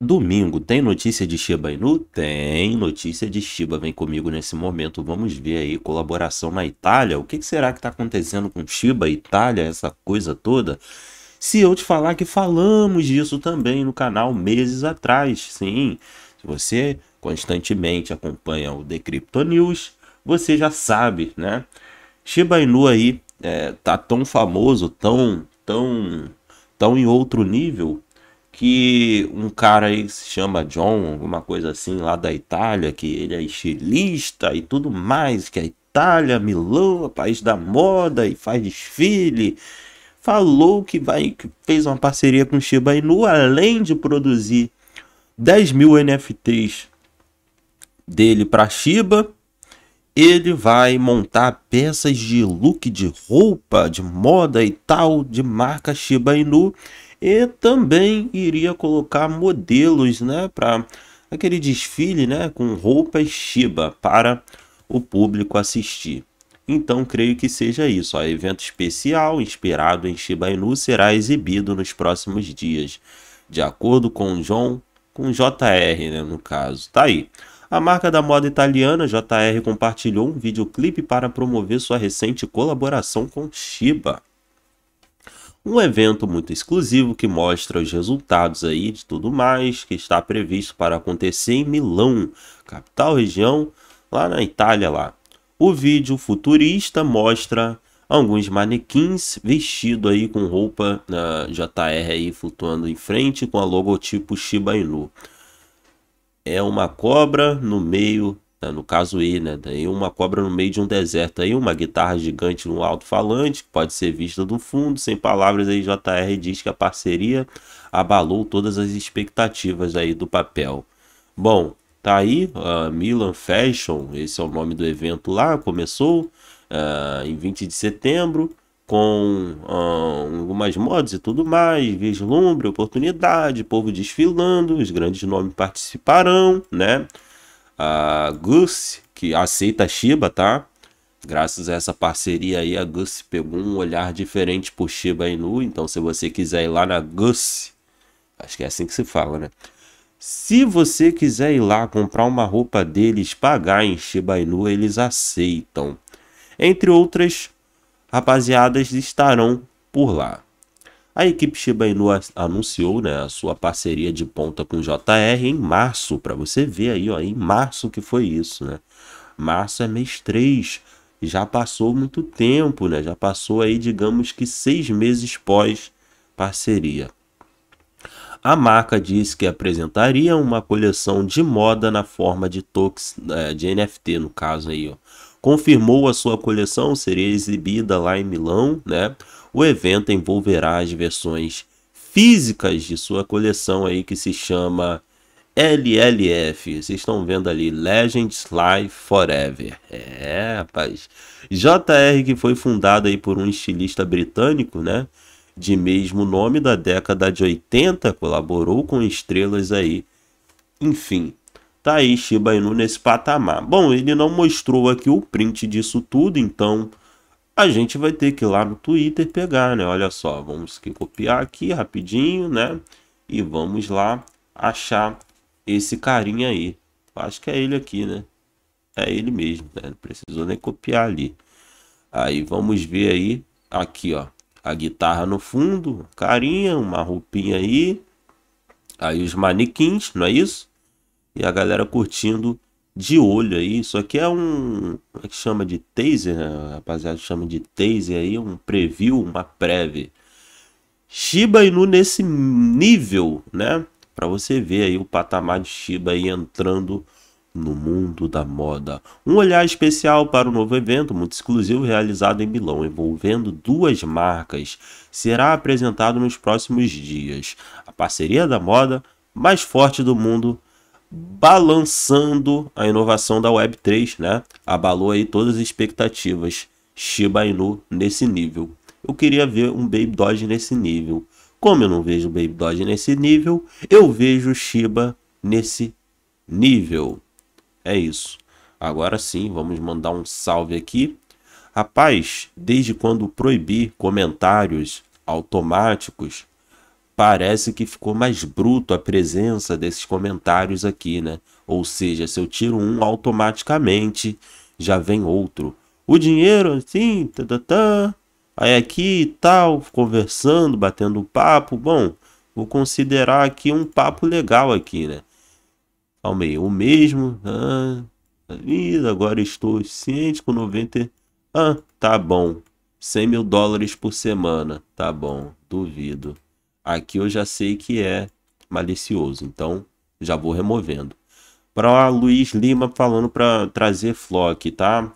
Domingo, tem notícia de Shiba Inu? Tem notícia de Shiba, vem comigo nesse momento. Vamos ver aí, colaboração na Itália. O que será que está acontecendo com Shiba, Itália, essa coisa toda? Se eu te falar que falamos disso também no canal meses atrás, sim. Se você constantemente acompanha o Decrypto News, você já sabe, né? Shiba Inu aí é, tá tão famoso, tão, tão, tão em outro nível que um cara aí se chama John, alguma coisa assim, lá da Itália, que ele é estilista e tudo mais, que a Itália, Milão, país da moda e faz desfile, falou que vai que fez uma parceria com Shiba Inu, além de produzir 10 mil NFTs dele para Shiba, ele vai montar peças de look de roupa, de moda e tal, de marca Shiba Inu e também iria colocar modelos né, para aquele desfile né, com roupas Shiba para o público assistir. Então creio que seja isso. O evento especial inspirado em Shiba Inu será exibido nos próximos dias, de acordo com John, com JR, né, no caso. Tá aí. A marca da moda italiana JR compartilhou um videoclipe para promover sua recente colaboração com Shiba um evento muito exclusivo que mostra os resultados aí de tudo mais que está previsto para acontecer em Milão, capital região, lá na Itália lá. O vídeo futurista mostra alguns manequins vestidos aí com roupa na JR aí flutuando em frente com a logotipo Shiba Inu. É uma cobra no meio né? No caso E, né? Tem uma cobra no meio de um deserto aí, uma guitarra gigante no alto-falante, que pode ser vista do fundo. Sem palavras, aí JR diz que a parceria abalou todas as expectativas aí do papel. Bom, tá aí, uh, Milan Fashion, esse é o nome do evento lá, começou uh, em 20 de setembro com uh, algumas modas e tudo mais, vislumbre, oportunidade, povo desfilando, os grandes nomes participarão, né? a Goose, que aceita a Shiba, tá? Graças a essa parceria aí, a Goose pegou um olhar diferente por Shiba Inu. Então, se você quiser ir lá na Goose, acho que é assim que se fala, né? Se você quiser ir lá comprar uma roupa deles, pagar em Shiba Inu, eles aceitam. Entre outras rapaziadas estarão por lá. A equipe Shiba Inu anunciou né, a sua parceria de ponta com o JR em março, para você ver aí, ó, em março que foi isso, né? Março é mês 3, já passou muito tempo, né? Já passou aí, digamos que seis meses pós parceria. A marca disse que apresentaria uma coleção de moda na forma de tokens, eh, de NFT, no caso aí, ó confirmou a sua coleção seria exibida lá em Milão, né? O evento envolverá as versões físicas de sua coleção aí que se chama LLF. Vocês estão vendo ali Legends Live Forever. É, rapaz. JR que foi fundada aí por um estilista britânico, né? De mesmo nome da década de 80, colaborou com estrelas aí enfim, Tá aí Shiba Inu nesse patamar. Bom, ele não mostrou aqui o print disso tudo, então a gente vai ter que ir lá no Twitter pegar, né? Olha só, vamos copiar aqui rapidinho, né? E vamos lá achar esse carinha aí. Acho que é ele aqui, né? É ele mesmo, né? Não precisou nem copiar ali. Aí vamos ver aí, aqui ó, a guitarra no fundo, carinha, uma roupinha aí. Aí os manequins, não é isso? E a galera curtindo de olho aí. Isso aqui é um. Como é que chama de taser, né? Rapaziada, chama de taser aí. Um preview, uma prévia. Shiba Inu nesse nível, né? Para você ver aí o patamar de Shiba aí entrando no mundo da moda. Um olhar especial para o novo evento muito exclusivo realizado em Milão, envolvendo duas marcas, será apresentado nos próximos dias. A parceria da moda mais forte do mundo balançando a inovação da Web3, né? Abalou aí todas as expectativas. Shiba Inu nesse nível. Eu queria ver um Baby Doge nesse nível. Como eu não vejo Baby Doge nesse nível, eu vejo Shiba nesse nível. É isso. Agora sim, vamos mandar um salve aqui. Rapaz, desde quando proibi comentários automáticos parece que ficou mais bruto a presença desses comentários aqui, né? Ou seja, se eu tiro um, automaticamente já vem outro. O dinheiro, assim, tatatã, tá, tá, tá. aí aqui e tal, conversando, batendo papo. Bom, vou considerar aqui um papo legal aqui, né? Calma aí, o mesmo... Ah, agora estou ciente com 90... Ah, tá bom. 100 mil dólares por semana. Tá bom, duvido. Aqui eu já sei que é malicioso, então já vou removendo. Para Luiz Lima falando para trazer Flock, tá?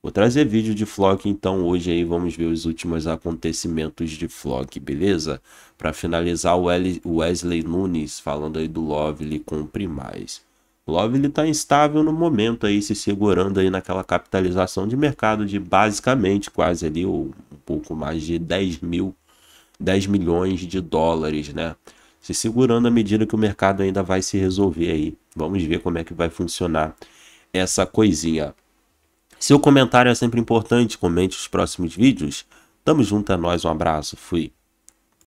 Vou trazer vídeo de Flock, então hoje aí vamos ver os últimos acontecimentos de Flock, beleza? Para finalizar, o Wesley Nunes falando aí do Lovely Compre Mais. Lovely está instável no momento aí, se segurando aí naquela capitalização de mercado de basicamente quase ali, ou um pouco mais de 10 mil 10 milhões de dólares, né? Se segurando à medida que o mercado ainda vai se resolver aí. Vamos ver como é que vai funcionar essa coisinha. Seu comentário é sempre importante, comente os próximos vídeos. Tamo junto, é nóis, um abraço, fui.